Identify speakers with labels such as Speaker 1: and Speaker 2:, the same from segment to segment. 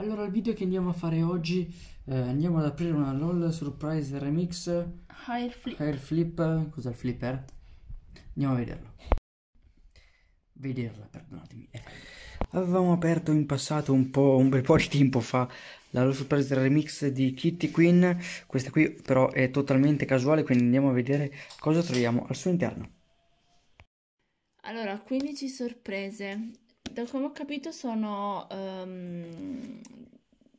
Speaker 1: Allora il video che andiamo a fare oggi eh, andiamo ad aprire una LOL Surprise Remix Higher Flip, Higher flip cos'è il flipper? Andiamo a vederlo Vederla, perdonatemi eh. Avevamo aperto in passato un, po', un bel po' di tempo fa la LOL Surprise Remix di Kitty Queen Questa qui però è totalmente casuale quindi andiamo a vedere cosa troviamo al suo interno
Speaker 2: allora, 15 sorprese, da come ho capito sono um,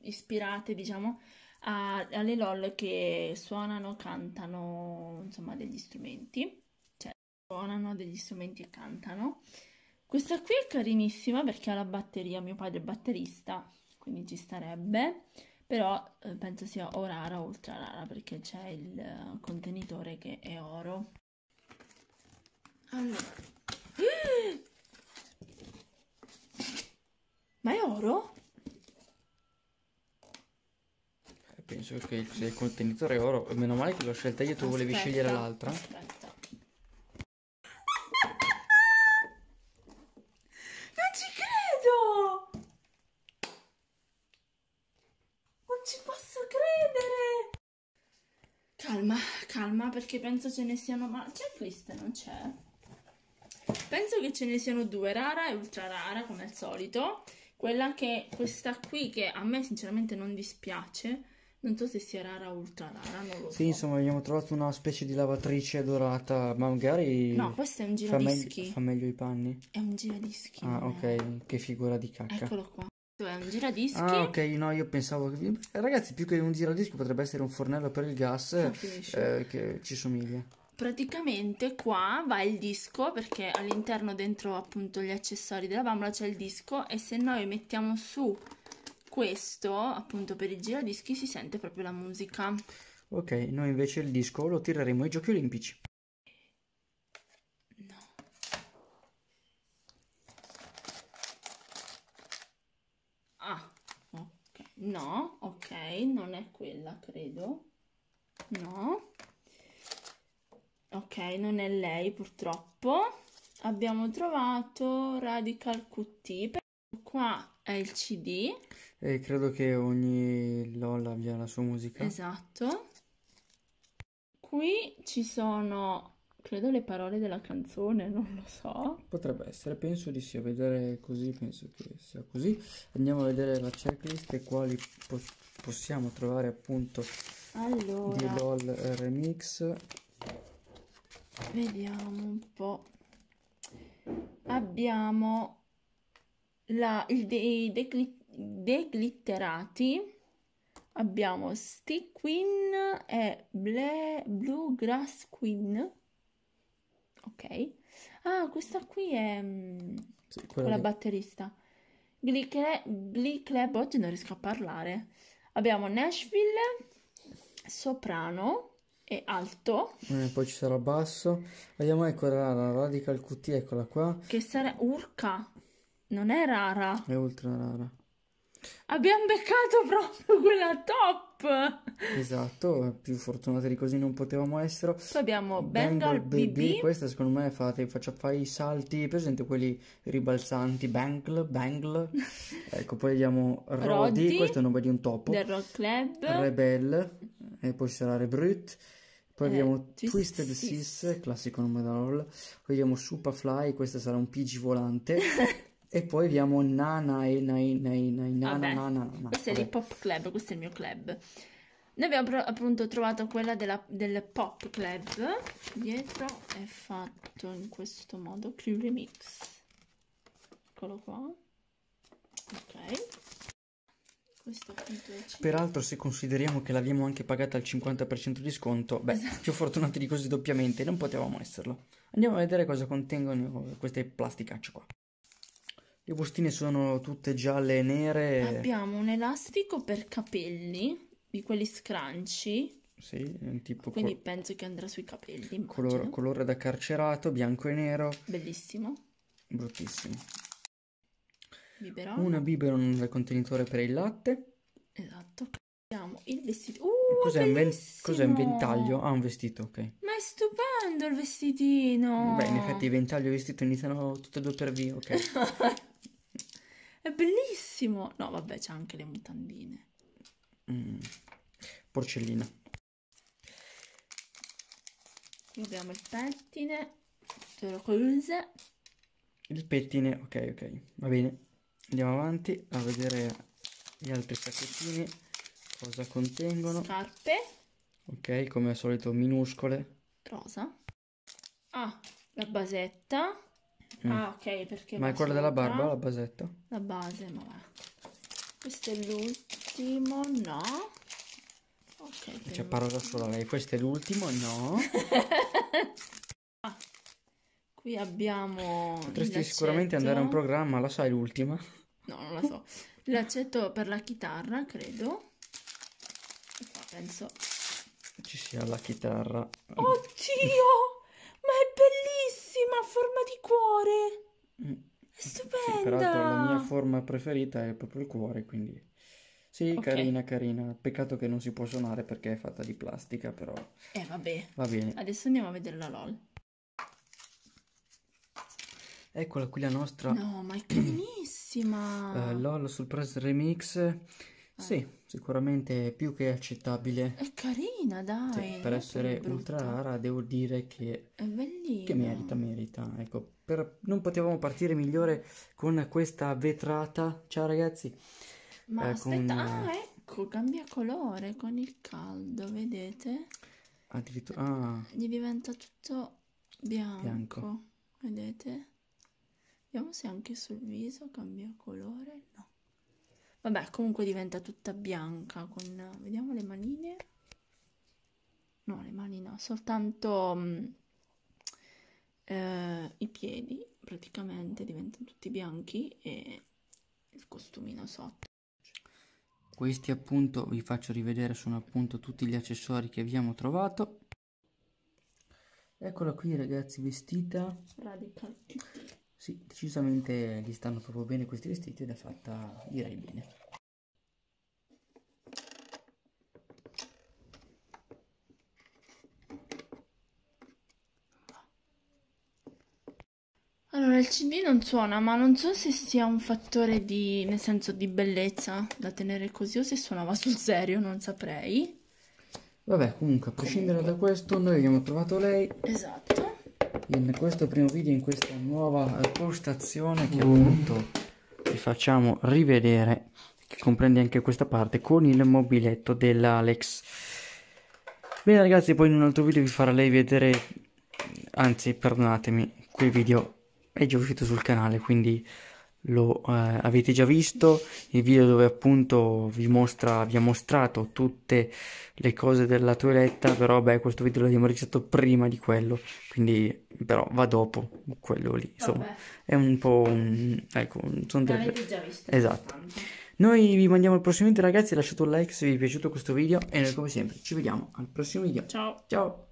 Speaker 2: ispirate, diciamo, a, alle LOL che suonano, cantano, insomma, degli strumenti. Cioè, suonano degli strumenti e cantano. Questa qui è carinissima perché ha la batteria, mio padre è batterista, quindi ci starebbe. Però eh, penso sia o rara o ultra rara perché c'è il eh, contenitore che è oro. Allora, oro?
Speaker 1: Eh, penso che se il contenitore è oro, meno male che l'ho scelta io, tu aspetta, volevi scegliere l'altra.
Speaker 2: Aspetta. Non ci credo! Non ci posso credere! Calma, calma, perché penso ce ne siano... Ma c'è questa, non c'è? Penso che ce ne siano due, rara e ultra rara, come al solito quella che questa qui che a me sinceramente non dispiace non so se sia rara o ultra rara, non lo sì, so.
Speaker 1: insomma, abbiamo trovato una specie di lavatrice dorata, ma magari... No,
Speaker 2: questo è un giradischi. Fa, me fa
Speaker 1: meglio i panni?
Speaker 2: È un giradischi. Ah,
Speaker 1: ok, che figura di cacca. Eccolo
Speaker 2: qua. È un giradischi. Ah,
Speaker 1: ok, no, io pensavo che... Ragazzi, più che un giradischi potrebbe essere un fornello per il gas eh, che ci somiglia
Speaker 2: praticamente qua va il disco perché all'interno dentro appunto gli accessori della bambola c'è il disco e se noi mettiamo su questo appunto per il giradischi si sente proprio la musica
Speaker 1: ok noi invece il disco lo tireremo ai giochi olimpici no
Speaker 2: ah no ok non è quella credo no ok, non è lei purtroppo. Abbiamo trovato Radical QT, qua è il CD.
Speaker 1: E credo che ogni LOL abbia la sua musica.
Speaker 2: Esatto. Qui ci sono, credo, le parole della canzone, non lo so.
Speaker 1: Potrebbe essere, penso di sì, a vedere così, penso che sia così. Andiamo a vedere la checklist e quali po possiamo trovare appunto allora. di LOL Remix
Speaker 2: vediamo un po' abbiamo la, il dei deglitterati abbiamo stick queen e ble, grass queen ok ah questa qui è mm, sì, quella lì. batterista Glee Club oggi non riesco a parlare abbiamo Nashville soprano e alto.
Speaker 1: Eh, poi ci sarà basso. Vediamo, ecco la radical QT, eccola qua.
Speaker 2: Che sarà urca. Non è rara.
Speaker 1: È ultra rara.
Speaker 2: Abbiamo beccato proprio quella top!
Speaker 1: Esatto, più fortunate di così non potevamo essere. Poi
Speaker 2: abbiamo Bengal, Bengal BB. BB. Questa
Speaker 1: secondo me fate, faccia, fai i salti, presente quelli ribalzanti, Bengal, Bengal. ecco, poi abbiamo Roddy, questo è il nome di un topo. Del Rock Club. Rebel, e poi ci sarà Rebrut. Poi eh, abbiamo Twisted Sis, classico nome da LOL. Poi abbiamo Superfly, questo sarà un PG volante. e poi abbiamo Nana e Nai Nai Nai Nana Questo è il
Speaker 2: Pop Club, questo è il mio club. Noi abbiamo appunto trovato quella della, del Pop Club. Dietro è fatto in questo modo, Crew Remix. Eccolo qua. Ok. Questo è 5. Peraltro
Speaker 1: se consideriamo che l'abbiamo anche pagata al 50% di sconto, beh, esatto. più fortunati di così doppiamente, non potevamo esserlo. Andiamo a vedere cosa contengono queste plasticacce qua. Le bustine sono tutte gialle e nere. Abbiamo
Speaker 2: un elastico per capelli, di quelli scrunchy,
Speaker 1: sì, un tipo Quindi
Speaker 2: penso che andrà sui capelli.
Speaker 1: Color, colore da carcerato, bianco e nero.
Speaker 2: Bellissimo.
Speaker 1: Bruttissimo biberon. Una biberon nel contenitore per il latte.
Speaker 2: Esatto. Abbiamo il vestito. Uh, cos'è, un, ven cos un ventaglio?
Speaker 1: Ah, un vestito, ok. Ma
Speaker 2: è stupendo il vestitino. Beh, in effetti
Speaker 1: ventaglio e il vestito iniziano tutte e due per via, ok.
Speaker 2: è bellissimo. No, vabbè, c'è anche le mutandine.
Speaker 1: Mm. Porcellina.
Speaker 2: Qui abbiamo il pettine, tutte le cose.
Speaker 1: Il pettine, ok, ok, va bene andiamo avanti a vedere gli altri sacchettini cosa contengono scarpe ok come al solito minuscole
Speaker 2: rosa ah la basetta mm. ah ok perché ma è quella della barba la basetta la base ma va questo è l'ultimo no ok cioè
Speaker 1: parola da sola lei questo è l'ultimo no
Speaker 2: ah, qui abbiamo potresti sicuramente andare a un
Speaker 1: programma la sai l'ultima
Speaker 2: no non la so l'aceto per la chitarra credo e qua penso
Speaker 1: ci sia la chitarra oddio
Speaker 2: ma è bellissima a forma di
Speaker 1: cuore mm. è stupenda sì, peraltro la mia forma preferita è proprio il cuore quindi sì, okay. carina, carina. Peccato che non si può suonare perché è fatta di plastica, però. Eh, vabbè. Va bene.
Speaker 2: Adesso andiamo a vedere la LOL.
Speaker 1: Eccola qui la nostra... No,
Speaker 2: ma è carinissima! Uh,
Speaker 1: LOL Surprise Remix. Eh. Sì, sicuramente più che accettabile.
Speaker 2: È carina, dai! Sì, per
Speaker 1: essere ultra rara devo dire che...
Speaker 2: È bellina! Che merita,
Speaker 1: merita. Ecco, per... non potevamo partire migliore con questa vetrata. Ciao ragazzi! Ma eh, aspetta, con... ah,
Speaker 2: ecco, cambia colore con il caldo, vedete?
Speaker 1: Addirittura... Ah.
Speaker 2: Gli diventa tutto bianco. bianco. vedete? Vediamo se anche sul viso cambia colore. No. Vabbè, comunque diventa tutta bianca con... Vediamo le manine. No, le mani no, soltanto mh, mm, eh, i piedi praticamente diventano tutti bianchi e
Speaker 1: il costumino sotto. Questi appunto vi faccio rivedere sono appunto tutti gli accessori che abbiamo trovato. Eccola qui ragazzi vestita. Radical. Sì, decisamente gli stanno proprio bene questi vestiti ed è fatta, direi, bene.
Speaker 2: Allora, il CD non suona, ma non so se sia un fattore di, nel senso di bellezza da tenere così o se suonava sul serio, non saprei.
Speaker 1: Vabbè, comunque, a prescindere comunque. da questo, noi abbiamo trovato lei. Esatto in questo primo video, in questa nuova eh, postazione che appunto vi facciamo rivedere, che comprende anche questa parte, con il mobiletto dell'Alex. Bene ragazzi, poi in un altro video vi farò lei vedere, anzi perdonatemi, quel video è già uscito sul canale, quindi lo eh, avete già visto, il video dove appunto vi, mostra, vi ha mostrato tutte le cose della toiletta, però beh questo video l'abbiamo registrato prima di quello, quindi però va dopo quello lì, insomma Vabbè. è un po' un... ecco, sono delle... L'avete già visto. Esatto. Noi vi mandiamo al prossimo video ragazzi, lasciate un like se vi è piaciuto questo video e noi come sempre ci vediamo al prossimo video. Ciao. Ciao.